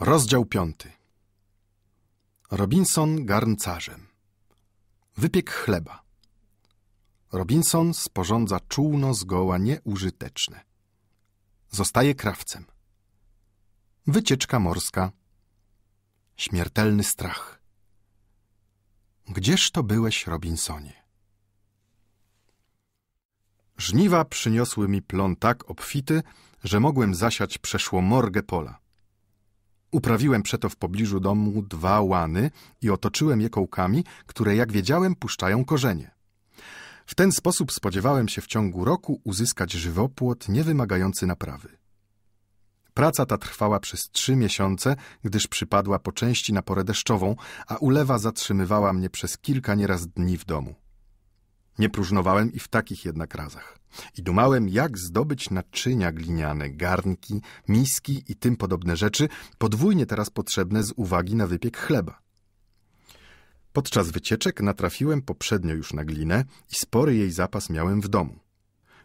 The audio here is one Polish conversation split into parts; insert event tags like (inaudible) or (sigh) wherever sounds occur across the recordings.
Rozdział piąty Robinson garncarzem Wypiek chleba Robinson sporządza czółno zgoła nieużyteczne. Zostaje krawcem. Wycieczka morska. Śmiertelny strach. Gdzież to byłeś, Robinsonie? Żniwa przyniosły mi plon tak obfity, że mogłem zasiać przeszło morgę pola. Uprawiłem przeto w pobliżu domu dwa łany i otoczyłem je kołkami, które, jak wiedziałem, puszczają korzenie. W ten sposób spodziewałem się w ciągu roku uzyskać żywopłot niewymagający naprawy. Praca ta trwała przez trzy miesiące, gdyż przypadła po części na porę deszczową, a ulewa zatrzymywała mnie przez kilka nieraz dni w domu. Nie próżnowałem i w takich jednak razach. I dumałem, jak zdobyć naczynia gliniane, garnki, miski i tym podobne rzeczy, podwójnie teraz potrzebne z uwagi na wypiek chleba. Podczas wycieczek natrafiłem poprzednio już na glinę i spory jej zapas miałem w domu.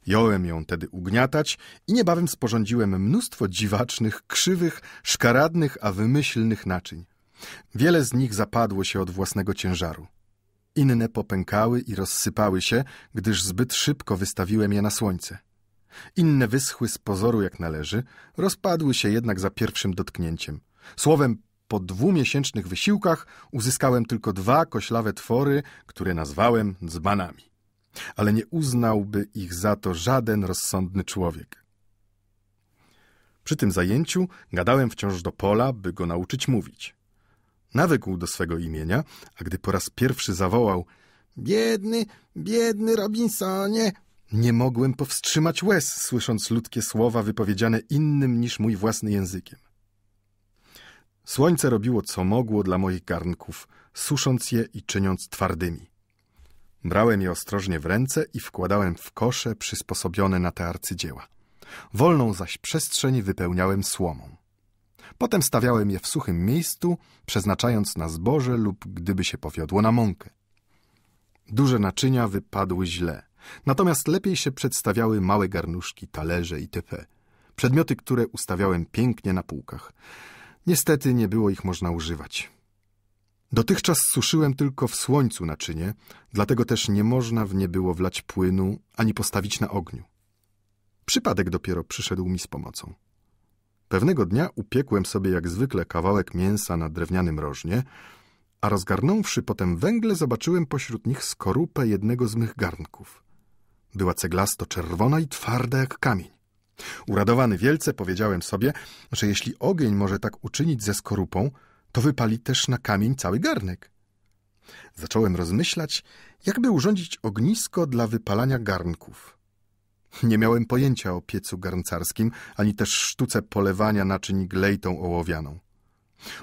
Jąłem ją tedy ugniatać i niebawem sporządziłem mnóstwo dziwacznych, krzywych, szkaradnych, a wymyślnych naczyń. Wiele z nich zapadło się od własnego ciężaru. Inne popękały i rozsypały się, gdyż zbyt szybko wystawiłem je na słońce. Inne wyschły z pozoru jak należy, rozpadły się jednak za pierwszym dotknięciem. Słowem, po dwumiesięcznych wysiłkach uzyskałem tylko dwa koślawe twory, które nazwałem dzbanami. Ale nie uznałby ich za to żaden rozsądny człowiek. Przy tym zajęciu gadałem wciąż do Pola, by go nauczyć mówić. Nawykł do swego imienia, a gdy po raz pierwszy zawołał Biedny, biedny Robinsonie, nie mogłem powstrzymać łez, słysząc ludzkie słowa wypowiedziane innym niż mój własny językiem. Słońce robiło co mogło dla moich garnków, susząc je i czyniąc twardymi. Brałem je ostrożnie w ręce i wkładałem w kosze przysposobione na te arcydzieła. Wolną zaś przestrzeń wypełniałem słomą. Potem stawiałem je w suchym miejscu, przeznaczając na zboże lub, gdyby się powiodło, na mąkę. Duże naczynia wypadły źle, natomiast lepiej się przedstawiały małe garnuszki, talerze itp. Przedmioty, które ustawiałem pięknie na półkach. Niestety nie było ich można używać. Dotychczas suszyłem tylko w słońcu naczynie, dlatego też nie można w nie było wlać płynu ani postawić na ogniu. Przypadek dopiero przyszedł mi z pomocą. Pewnego dnia upiekłem sobie jak zwykle kawałek mięsa na drewnianym rożnie, a rozgarnąwszy potem węgle zobaczyłem pośród nich skorupę jednego z mych garnków. Była ceglasto-czerwona i twarda jak kamień. Uradowany wielce powiedziałem sobie, że jeśli ogień może tak uczynić ze skorupą, to wypali też na kamień cały garnek. Zacząłem rozmyślać, jakby urządzić ognisko dla wypalania garnków. Nie miałem pojęcia o piecu garncarskim, ani też sztuce polewania naczyń glejtą ołowianą.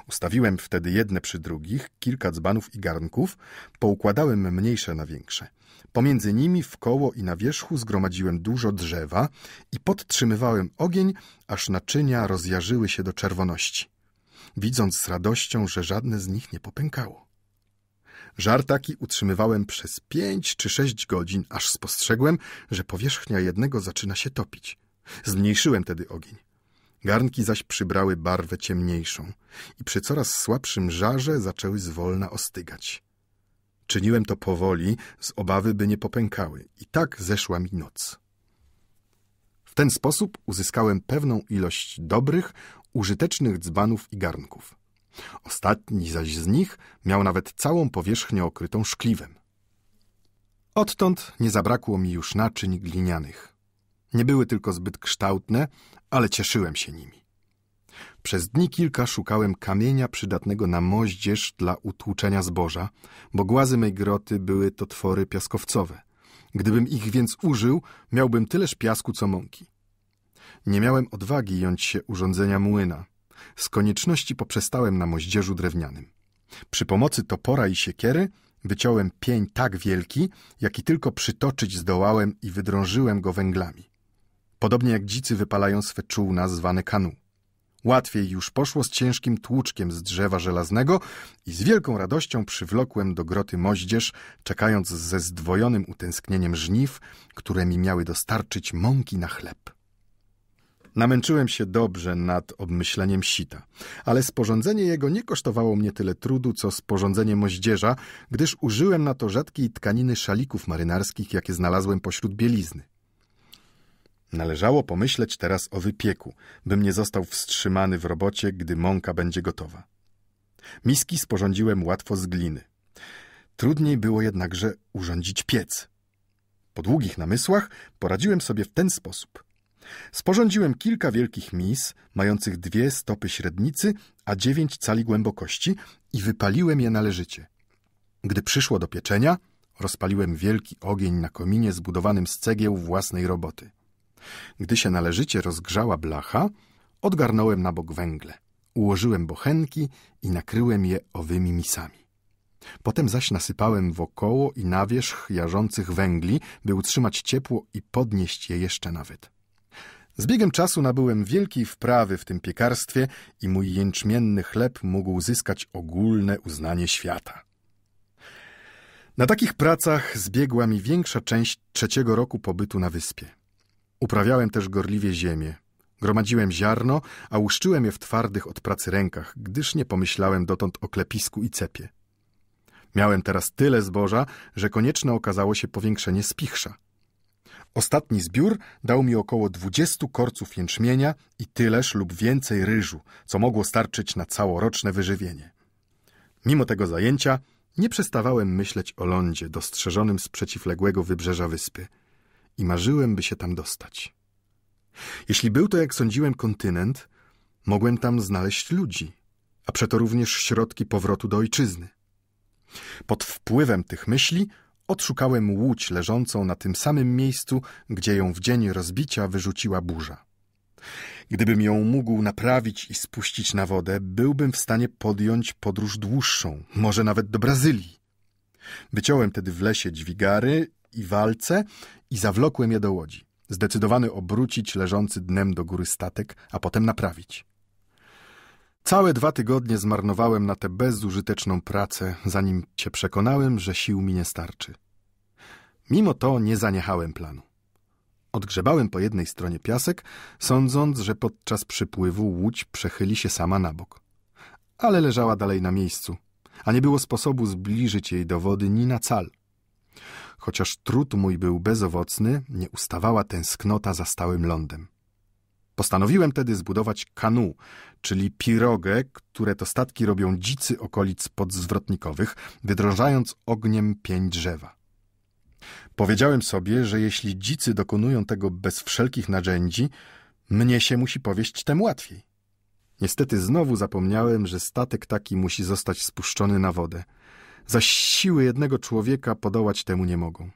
Ustawiłem wtedy jedne przy drugich kilka dzbanów i garnków, poukładałem mniejsze na większe. Pomiędzy nimi w koło i na wierzchu zgromadziłem dużo drzewa i podtrzymywałem ogień, aż naczynia rozjarzyły się do czerwoności, widząc z radością, że żadne z nich nie popękało. Żar taki utrzymywałem przez pięć czy sześć godzin, aż spostrzegłem, że powierzchnia jednego zaczyna się topić. Zmniejszyłem tedy ogień. Garnki zaś przybrały barwę ciemniejszą i przy coraz słabszym żarze zaczęły zwolna ostygać. Czyniłem to powoli, z obawy, by nie popękały. I tak zeszła mi noc. W ten sposób uzyskałem pewną ilość dobrych, użytecznych dzbanów i garnków. Ostatni zaś z nich miał nawet całą powierzchnię okrytą szkliwem. Odtąd nie zabrakło mi już naczyń glinianych. Nie były tylko zbyt kształtne, ale cieszyłem się nimi. Przez dni kilka szukałem kamienia przydatnego na moździerz dla utłuczenia zboża, bo głazy mej groty były to twory piaskowcowe. Gdybym ich więc użył, miałbym tyleż piasku co mąki. Nie miałem odwagi jąć się urządzenia młyna, z konieczności poprzestałem na moździerzu drewnianym. Przy pomocy topora i siekiery wyciąłem pień tak wielki, jaki tylko przytoczyć zdołałem i wydrążyłem go węglami. Podobnie jak dzicy wypalają swe czółna zwane kanu. Łatwiej już poszło z ciężkim tłuczkiem z drzewa żelaznego i z wielką radością przywlokłem do groty moździerz, czekając ze zdwojonym utęsknieniem żniw, które mi miały dostarczyć mąki na chleb. Namęczyłem się dobrze nad obmyśleniem sita, ale sporządzenie jego nie kosztowało mnie tyle trudu, co sporządzenie moździerza, gdyż użyłem na to rzadkiej tkaniny szalików marynarskich, jakie znalazłem pośród bielizny. Należało pomyśleć teraz o wypieku, bym nie został wstrzymany w robocie, gdy mąka będzie gotowa. Miski sporządziłem łatwo z gliny. Trudniej było jednakże urządzić piec. Po długich namysłach poradziłem sobie w ten sposób – Sporządziłem kilka wielkich mis, mających dwie stopy średnicy, a dziewięć cali głębokości i wypaliłem je należycie. Gdy przyszło do pieczenia, rozpaliłem wielki ogień na kominie zbudowanym z cegieł własnej roboty. Gdy się należycie rozgrzała blacha, odgarnąłem na bok węgle. Ułożyłem bochenki i nakryłem je owymi misami. Potem zaś nasypałem wokoło i na wierzch jarzących węgli, by utrzymać ciepło i podnieść je jeszcze nawet. Z biegiem czasu nabyłem wielkiej wprawy w tym piekarstwie i mój jęczmienny chleb mógł zyskać ogólne uznanie świata. Na takich pracach zbiegła mi większa część trzeciego roku pobytu na wyspie. Uprawiałem też gorliwie ziemię. Gromadziłem ziarno, a łuszczyłem je w twardych od pracy rękach, gdyż nie pomyślałem dotąd o klepisku i cepie. Miałem teraz tyle zboża, że konieczne okazało się powiększenie spichrza. Ostatni zbiór dał mi około 20 korców jęczmienia i tyleż lub więcej ryżu, co mogło starczyć na całoroczne wyżywienie. Mimo tego zajęcia nie przestawałem myśleć o lądzie dostrzeżonym z przeciwległego wybrzeża wyspy i marzyłem, by się tam dostać. Jeśli był to, jak sądziłem, kontynent, mogłem tam znaleźć ludzi, a przeto również środki powrotu do ojczyzny. Pod wpływem tych myśli Odszukałem łódź leżącą na tym samym miejscu, gdzie ją w dzień rozbicia wyrzuciła burza. Gdybym ją mógł naprawić i spuścić na wodę, byłbym w stanie podjąć podróż dłuższą, może nawet do Brazylii. Wyciąłem tedy w lesie dźwigary i walce i zawlokłem je do łodzi, zdecydowany obrócić leżący dnem do góry statek, a potem naprawić. Całe dwa tygodnie zmarnowałem na tę bezużyteczną pracę, zanim się przekonałem, że sił mi nie starczy. Mimo to nie zaniechałem planu. Odgrzebałem po jednej stronie piasek, sądząc, że podczas przypływu łódź przechyli się sama na bok. Ale leżała dalej na miejscu, a nie było sposobu zbliżyć jej do wody ni na cal. Chociaż trud mój był bezowocny, nie ustawała tęsknota za stałym lądem. Postanowiłem tedy zbudować kanu, czyli pirogę, które to statki robią dzicy okolic podzwrotnikowych, wydrążając ogniem pień drzewa. Powiedziałem sobie, że jeśli dzicy dokonują tego bez wszelkich narzędzi, mnie się musi powieść tem łatwiej. Niestety znowu zapomniałem, że statek taki musi zostać spuszczony na wodę, zaś siły jednego człowieka podołać temu nie mogą.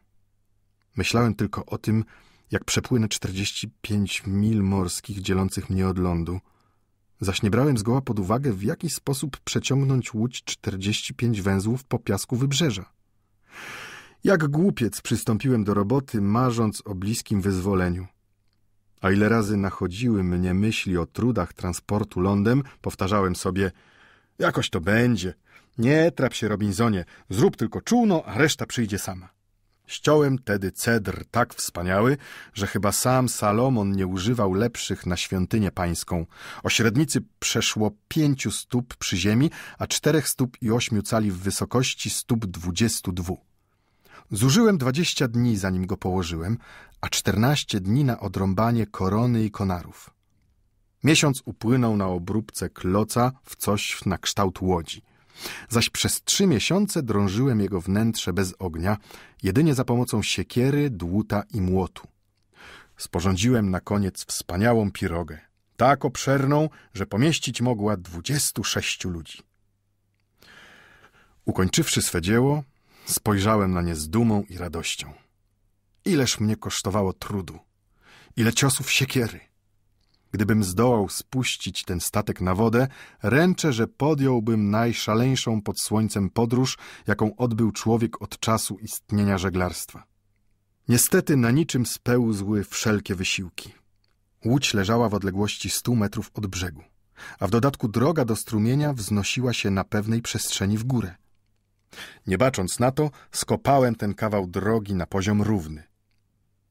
Myślałem tylko o tym, jak przepłynę 45 mil morskich dzielących mnie od lądu, zaś nie brałem zgoła pod uwagę, w jaki sposób przeciągnąć łódź 45 węzłów po piasku wybrzeża. Jak głupiec przystąpiłem do roboty, marząc o bliskim wyzwoleniu. A ile razy nachodziły mnie myśli o trudach transportu lądem, powtarzałem sobie, jakoś to będzie. Nie trap się, Robinzonie, zrób tylko czółno, a reszta przyjdzie sama. Ściąłem tedy cedr tak wspaniały, że chyba sam Salomon nie używał lepszych na świątynię pańską. O średnicy przeszło pięciu stóp przy ziemi, a czterech stóp i ośmiu cali w wysokości stóp dwudziestu dwu. Zużyłem dwadzieścia dni, zanim go położyłem, a czternaście dni na odrąbanie korony i konarów. Miesiąc upłynął na obróbce kloca w coś na kształt łodzi – Zaś przez trzy miesiące drążyłem jego wnętrze bez ognia, jedynie za pomocą siekiery, dłuta i młotu. Sporządziłem na koniec wspaniałą pirogę, tak obszerną, że pomieścić mogła dwudziestu sześciu ludzi. Ukończywszy swe dzieło, spojrzałem na nie z dumą i radością. Ileż mnie kosztowało trudu, ile ciosów siekiery, Gdybym zdołał spuścić ten statek na wodę, ręczę, że podjąłbym najszaleńszą pod słońcem podróż, jaką odbył człowiek od czasu istnienia żeglarstwa. Niestety na niczym spełzły wszelkie wysiłki. Łódź leżała w odległości 100 metrów od brzegu, a w dodatku droga do strumienia wznosiła się na pewnej przestrzeni w górę. Nie bacząc na to, skopałem ten kawał drogi na poziom równy.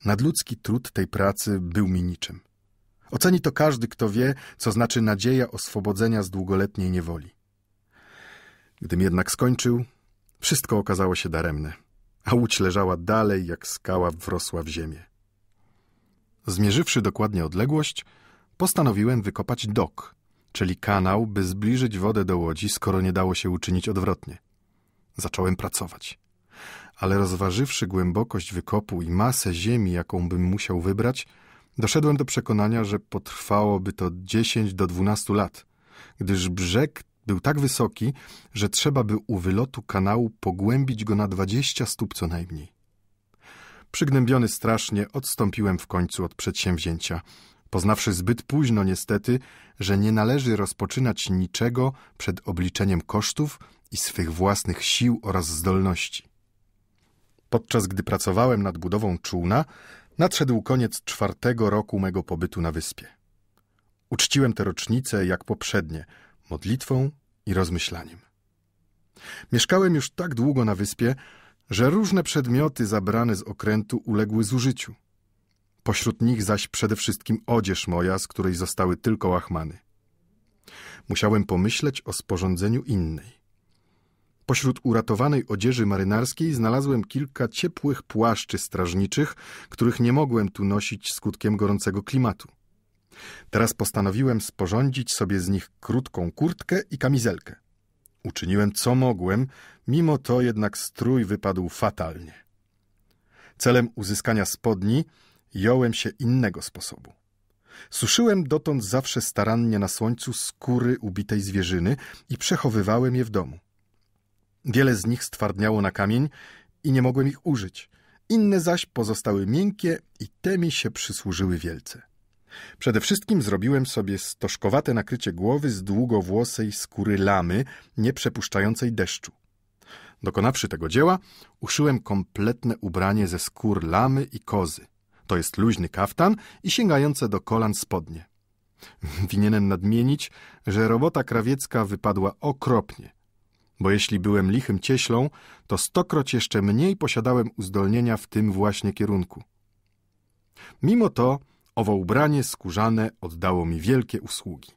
Nadludzki trud tej pracy był mi niczym. Oceni to każdy, kto wie, co znaczy nadzieja oswobodzenia z długoletniej niewoli. Gdym jednak skończył, wszystko okazało się daremne, a łódź leżała dalej, jak skała wrosła w ziemię. Zmierzywszy dokładnie odległość, postanowiłem wykopać dok, czyli kanał, by zbliżyć wodę do łodzi, skoro nie dało się uczynić odwrotnie. Zacząłem pracować. Ale rozważywszy głębokość wykopu i masę ziemi, jaką bym musiał wybrać, Doszedłem do przekonania, że potrwałoby to 10 do 12 lat, gdyż brzeg był tak wysoki, że trzeba by u wylotu kanału pogłębić go na 20 stóp co najmniej. Przygnębiony strasznie odstąpiłem w końcu od przedsięwzięcia, poznawszy zbyt późno niestety, że nie należy rozpoczynać niczego przed obliczeniem kosztów i swych własnych sił oraz zdolności. Podczas gdy pracowałem nad budową czółna, Nadszedł koniec czwartego roku mego pobytu na wyspie. Uczciłem te rocznice jak poprzednie, modlitwą i rozmyślaniem. Mieszkałem już tak długo na wyspie, że różne przedmioty zabrane z okrętu uległy zużyciu. Pośród nich zaś przede wszystkim odzież moja, z której zostały tylko łachmany. Musiałem pomyśleć o sporządzeniu innej. Pośród uratowanej odzieży marynarskiej znalazłem kilka ciepłych płaszczy strażniczych, których nie mogłem tu nosić skutkiem gorącego klimatu. Teraz postanowiłem sporządzić sobie z nich krótką kurtkę i kamizelkę. Uczyniłem co mogłem, mimo to jednak strój wypadł fatalnie. Celem uzyskania spodni jąłem się innego sposobu. Suszyłem dotąd zawsze starannie na słońcu skóry ubitej zwierzyny i przechowywałem je w domu. Wiele z nich stwardniało na kamień i nie mogłem ich użyć. Inne zaś pozostały miękkie i te mi się przysłużyły wielce. Przede wszystkim zrobiłem sobie stożkowate nakrycie głowy z długowłosej skóry lamy, nie przepuszczającej deszczu. Dokonawszy tego dzieła, uszyłem kompletne ubranie ze skór lamy i kozy. To jest luźny kaftan i sięgające do kolan spodnie. (laughs) Winienem nadmienić, że robota krawiecka wypadła okropnie bo jeśli byłem lichym cieślą, to stokroć jeszcze mniej posiadałem uzdolnienia w tym właśnie kierunku. Mimo to owo ubranie skórzane oddało mi wielkie usługi.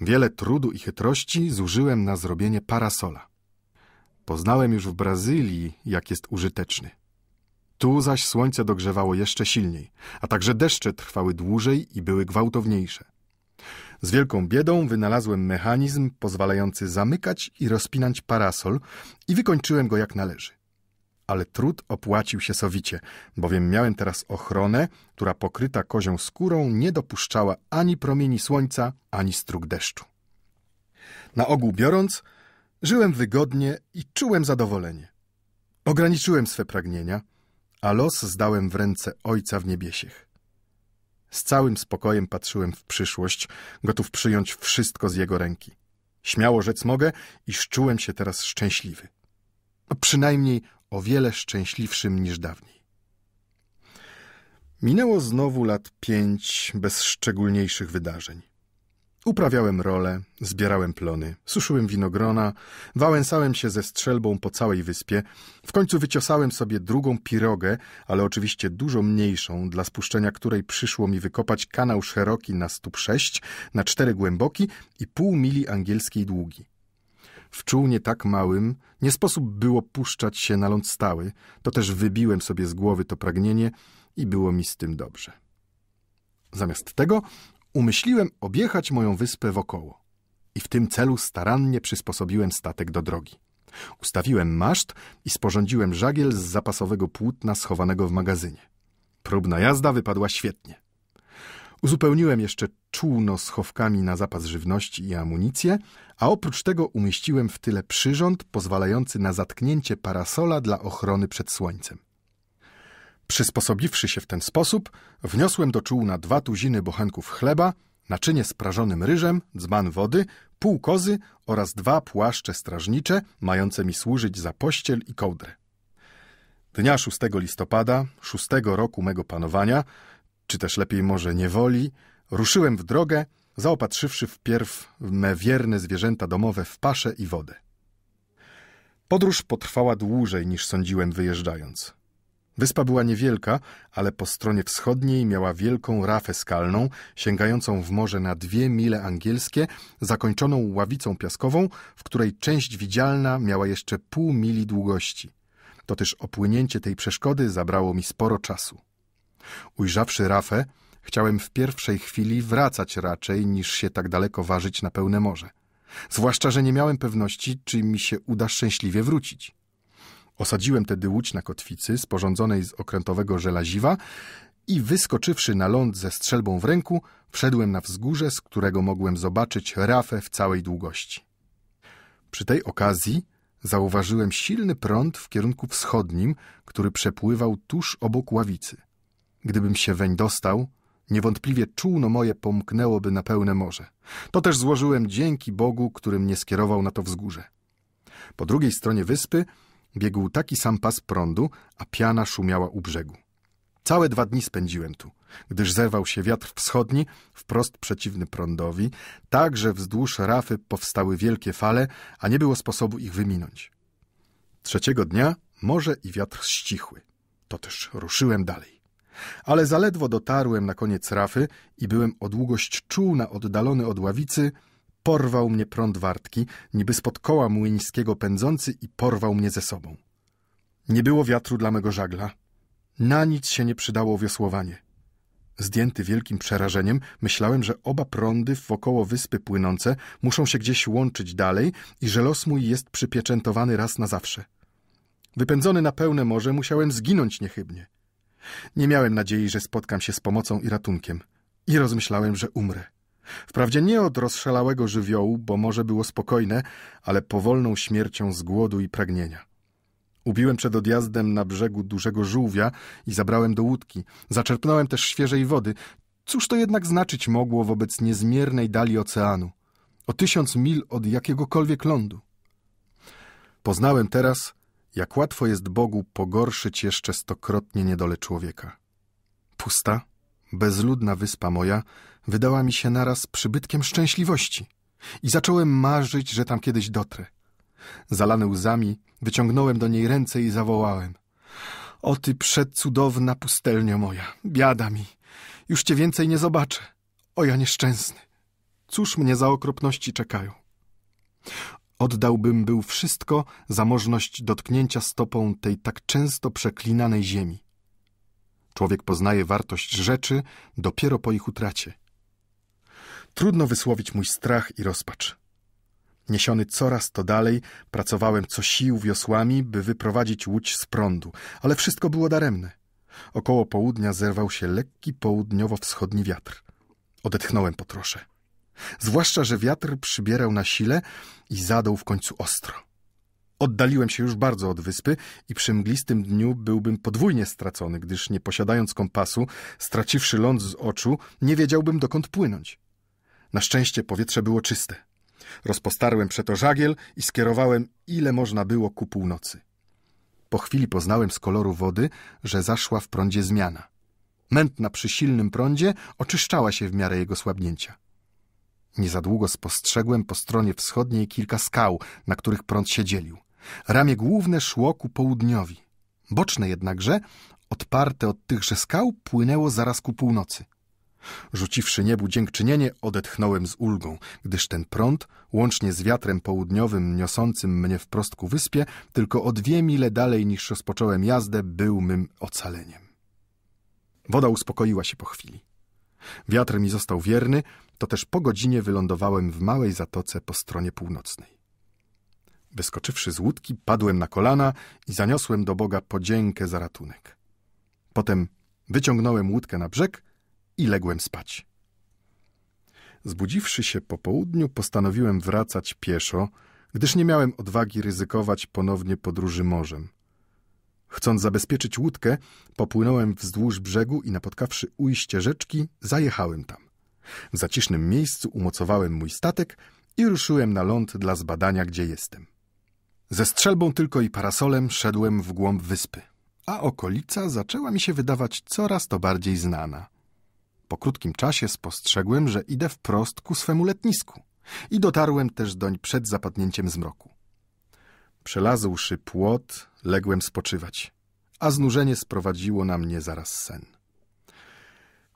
Wiele trudu i chytrości zużyłem na zrobienie parasola. Poznałem już w Brazylii, jak jest użyteczny. Tu zaś słońce dogrzewało jeszcze silniej, a także deszcze trwały dłużej i były gwałtowniejsze. Z wielką biedą wynalazłem mechanizm pozwalający zamykać i rozpinać parasol i wykończyłem go jak należy. Ale trud opłacił się sowicie, bowiem miałem teraz ochronę, która pokryta kozią skórą nie dopuszczała ani promieni słońca, ani strug deszczu. Na ogół biorąc, żyłem wygodnie i czułem zadowolenie. Ograniczyłem swe pragnienia, a los zdałem w ręce Ojca w niebiesiech. Z całym spokojem patrzyłem w przyszłość, gotów przyjąć wszystko z jego ręki. Śmiało rzec mogę, iż czułem się teraz szczęśliwy. No, przynajmniej o wiele szczęśliwszym niż dawniej. Minęło znowu lat pięć bez szczególniejszych wydarzeń. Uprawiałem role, zbierałem plony, suszyłem winogrona, wałęsałem się ze strzelbą po całej wyspie, w końcu wyciosałem sobie drugą pirogę, ale oczywiście dużo mniejszą, dla spuszczenia której przyszło mi wykopać kanał szeroki na stóp sześć, na cztery głęboki i pół mili angielskiej długi. W czółnie tak małym nie sposób było puszczać się na ląd stały, to też wybiłem sobie z głowy to pragnienie i było mi z tym dobrze. Zamiast tego umyśliłem objechać moją wyspę wokoło i w tym celu starannie przysposobiłem statek do drogi. Ustawiłem maszt i sporządziłem żagiel z zapasowego płótna schowanego w magazynie. Próbna jazda wypadła świetnie. Uzupełniłem jeszcze czółno schowkami na zapas żywności i amunicję, a oprócz tego umieściłem w tyle przyrząd pozwalający na zatknięcie parasola dla ochrony przed słońcem. Przysposobiwszy się w ten sposób, wniosłem do czółna dwa tuziny bochenków chleba, naczynie z prażonym ryżem, dzban wody, pół kozy oraz dwa płaszcze strażnicze, mające mi służyć za pościel i kołdrę. Dnia 6 listopada, szóstego roku mego panowania, czy też lepiej może niewoli, ruszyłem w drogę, zaopatrzywszy wpierw me wierne zwierzęta domowe w paszę i wodę. Podróż potrwała dłużej niż sądziłem wyjeżdżając. Wyspa była niewielka, ale po stronie wschodniej miała wielką rafę skalną, sięgającą w morze na dwie mile angielskie, zakończoną ławicą piaskową, w której część widzialna miała jeszcze pół mili długości. Toteż opłynięcie tej przeszkody zabrało mi sporo czasu. Ujrzawszy rafę, chciałem w pierwszej chwili wracać raczej, niż się tak daleko ważyć na pełne morze. Zwłaszcza, że nie miałem pewności, czy mi się uda szczęśliwie wrócić. Osadziłem tedy łódź na kotwicy sporządzonej z okrętowego żelaziwa i wyskoczywszy na ląd ze strzelbą w ręku, wszedłem na wzgórze, z którego mogłem zobaczyć rafę w całej długości. Przy tej okazji zauważyłem silny prąd w kierunku wschodnim, który przepływał tuż obok ławicy. Gdybym się weń dostał, niewątpliwie czółno moje pomknęłoby na pełne morze. To też złożyłem dzięki Bogu, który mnie skierował na to wzgórze. Po drugiej stronie wyspy biegł taki sam pas prądu, a piana szumiała u brzegu. Całe dwa dni spędziłem tu, gdyż zerwał się wiatr wschodni, wprost przeciwny prądowi, tak, że wzdłuż rafy powstały wielkie fale, a nie było sposobu ich wyminąć. Trzeciego dnia morze i wiatr ścichły. To też ruszyłem dalej. Ale zaledwo dotarłem na koniec rafy i byłem o długość czuł na oddalony od ławicy, porwał mnie prąd wartki, niby spod koła młyńskiego pędzący i porwał mnie ze sobą. Nie było wiatru dla mego żagla. Na nic się nie przydało wiosłowanie. Zdjęty wielkim przerażeniem, myślałem, że oba prądy wokoło wyspy płynące muszą się gdzieś łączyć dalej i że los mój jest przypieczętowany raz na zawsze. Wypędzony na pełne morze, musiałem zginąć niechybnie. Nie miałem nadziei, że spotkam się z pomocą i ratunkiem i rozmyślałem, że umrę. Wprawdzie nie od rozszalałego żywiołu, bo może było spokojne, ale powolną śmiercią z głodu i pragnienia. Ubiłem przed odjazdem na brzegu dużego żółwia i zabrałem do łódki. Zaczerpnąłem też świeżej wody. Cóż to jednak znaczyć mogło wobec niezmiernej dali oceanu, o tysiąc mil od jakiegokolwiek lądu? Poznałem teraz, jak łatwo jest Bogu pogorszyć jeszcze stokrotnie niedolę człowieka. Pusta, bezludna wyspa moja wydała mi się naraz przybytkiem szczęśliwości i zacząłem marzyć, że tam kiedyś dotrę. Zalany łzami wyciągnąłem do niej ręce i zawołałem. O ty przedcudowna pustelnio moja, biada mi, już cię więcej nie zobaczę. O ja nieszczęsny, cóż mnie za okropności czekają. Oddałbym był wszystko za możność dotknięcia stopą tej tak często przeklinanej ziemi. Człowiek poznaje wartość rzeczy dopiero po ich utracie. Trudno wysłowić mój strach i rozpacz. Niesiony coraz to dalej, pracowałem co sił wiosłami, by wyprowadzić łódź z prądu, ale wszystko było daremne. Około południa zerwał się lekki południowo-wschodni wiatr. Odetchnąłem po trosze. Zwłaszcza, że wiatr przybierał na sile i zadał w końcu ostro. Oddaliłem się już bardzo od wyspy i przy mglistym dniu byłbym podwójnie stracony, gdyż nie posiadając kompasu, straciwszy ląd z oczu, nie wiedziałbym dokąd płynąć. Na szczęście powietrze było czyste. Rozpostarłem przeto żagiel i skierowałem ile można było ku północy. Po chwili poznałem z koloru wody, że zaszła w prądzie zmiana. Mętna przy silnym prądzie oczyszczała się w miarę jego słabnięcia. Nie za długo spostrzegłem po stronie wschodniej kilka skał, na których prąd się dzielił. Ramię główne szło ku południowi. Boczne jednakże, odparte od tychże skał, płynęło zaraz ku północy. Rzuciwszy niebu dziękczynienie, odetchnąłem z ulgą, gdyż ten prąd, łącznie z wiatrem południowym niosącym mnie wprost ku wyspie, tylko o dwie mile dalej niż rozpocząłem jazdę, był mym ocaleniem. Woda uspokoiła się po chwili. Wiatr mi został wierny, to też po godzinie wylądowałem w małej zatoce po stronie północnej. Wyskoczywszy z łódki, padłem na kolana i zaniosłem do Boga podziękę za ratunek. Potem wyciągnąłem łódkę na brzeg i ległem spać. Zbudziwszy się po południu, postanowiłem wracać pieszo, gdyż nie miałem odwagi ryzykować ponownie podróży morzem. Chcąc zabezpieczyć łódkę, popłynąłem wzdłuż brzegu i napotkawszy ujście rzeczki, zajechałem tam. W zacisznym miejscu umocowałem mój statek i ruszyłem na ląd dla zbadania, gdzie jestem. Ze strzelbą tylko i parasolem szedłem w głąb wyspy, a okolica zaczęła mi się wydawać coraz to bardziej znana. Po krótkim czasie spostrzegłem, że idę wprost ku swemu letnisku i dotarłem też doń przed zapadnięciem zmroku. Przelazłszy płot, ległem spoczywać, a znużenie sprowadziło na mnie zaraz sen.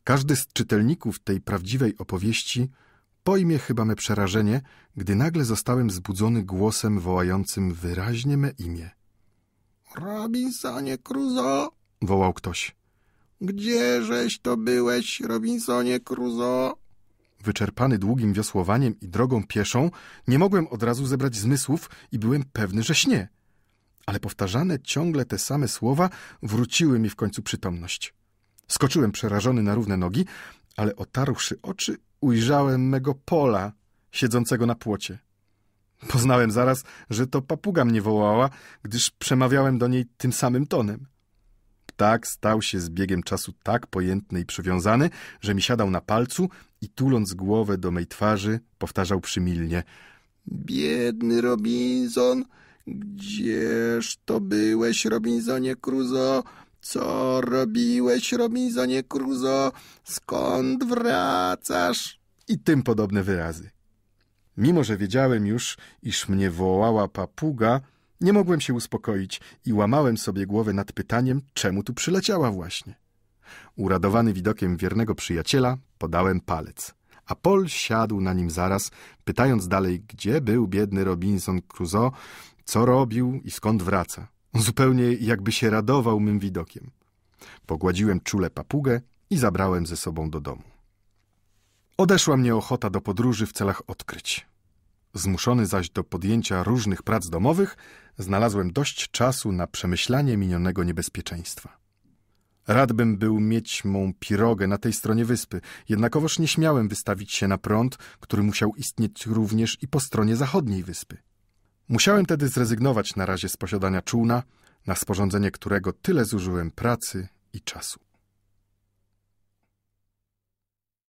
Każdy z czytelników tej prawdziwej opowieści – pojmie chyba me przerażenie, gdy nagle zostałem zbudzony głosem wołającym wyraźnie me imię. Robinsonie Kruso! wołał ktoś. Gdzieżeś to byłeś, Robinsonie Kruso? Wyczerpany długim wiosłowaniem i drogą pieszą, nie mogłem od razu zebrać zmysłów i byłem pewny, że śnie. Ale powtarzane ciągle te same słowa wróciły mi w końcu przytomność. Skoczyłem przerażony na równe nogi, ale otarłszy oczy, ujrzałem mego pola siedzącego na płocie. Poznałem zaraz, że to papuga mnie wołała, gdyż przemawiałem do niej tym samym tonem. Ptak stał się z biegiem czasu tak pojętny i przywiązany, że mi siadał na palcu i tuląc głowę do mej twarzy, powtarzał przymilnie — Biedny Robinson, gdzież to byłeś, Robinsonie Crusoe? Co robiłeś, Robinzonie Crusoe? Skąd wracasz? I tym podobne wyrazy. Mimo, że wiedziałem już, iż mnie wołała papuga, nie mogłem się uspokoić i łamałem sobie głowę nad pytaniem, czemu tu przyleciała właśnie. Uradowany widokiem wiernego przyjaciela, podałem palec. A Paul siadł na nim zaraz, pytając dalej, gdzie był biedny Robinson Crusoe, co robił i skąd wraca zupełnie jakby się radował mym widokiem. Pogładziłem czule papugę i zabrałem ze sobą do domu. Odeszła mnie ochota do podróży w celach odkryć. Zmuszony zaś do podjęcia różnych prac domowych, znalazłem dość czasu na przemyślanie minionego niebezpieczeństwa. Radbym był mieć mą pirogę na tej stronie wyspy, jednakowoż nie śmiałem wystawić się na prąd, który musiał istnieć również i po stronie zachodniej wyspy. Musiałem tedy zrezygnować na razie z posiadania czółna, na sporządzenie którego tyle zużyłem pracy i czasu.